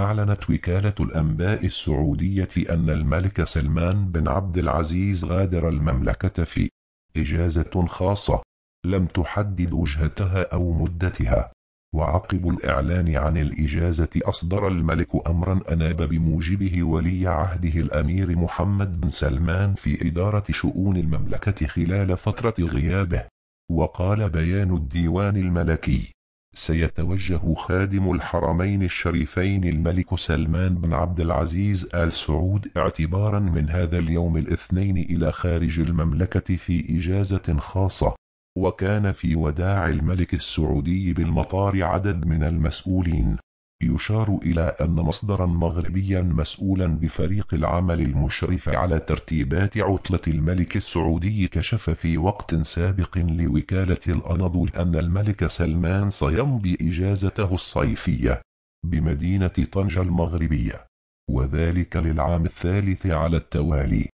أعلنت وكالة الأنباء السعودية أن الملك سلمان بن عبد العزيز غادر المملكة في إجازة خاصة لم تحدد وجهتها أو مدتها وعقب الإعلان عن الإجازة أصدر الملك أمرا أناب بموجبه ولي عهده الأمير محمد بن سلمان في إدارة شؤون المملكة خلال فترة غيابه وقال بيان الديوان الملكي سيتوجه خادم الحرمين الشريفين الملك سلمان بن عبد العزيز آل سعود اعتبارا من هذا اليوم الاثنين إلى خارج المملكة في إجازة خاصة وكان في وداع الملك السعودي بالمطار عدد من المسؤولين يشار إلى أن مصدرا مغربيا مسؤولا بفريق العمل المشرف على ترتيبات عطلة الملك السعودي كشف في وقت سابق لوكالة الأناضول أن الملك سلمان سيمضي إجازته الصيفية بمدينة طنجة المغربية وذلك للعام الثالث على التوالي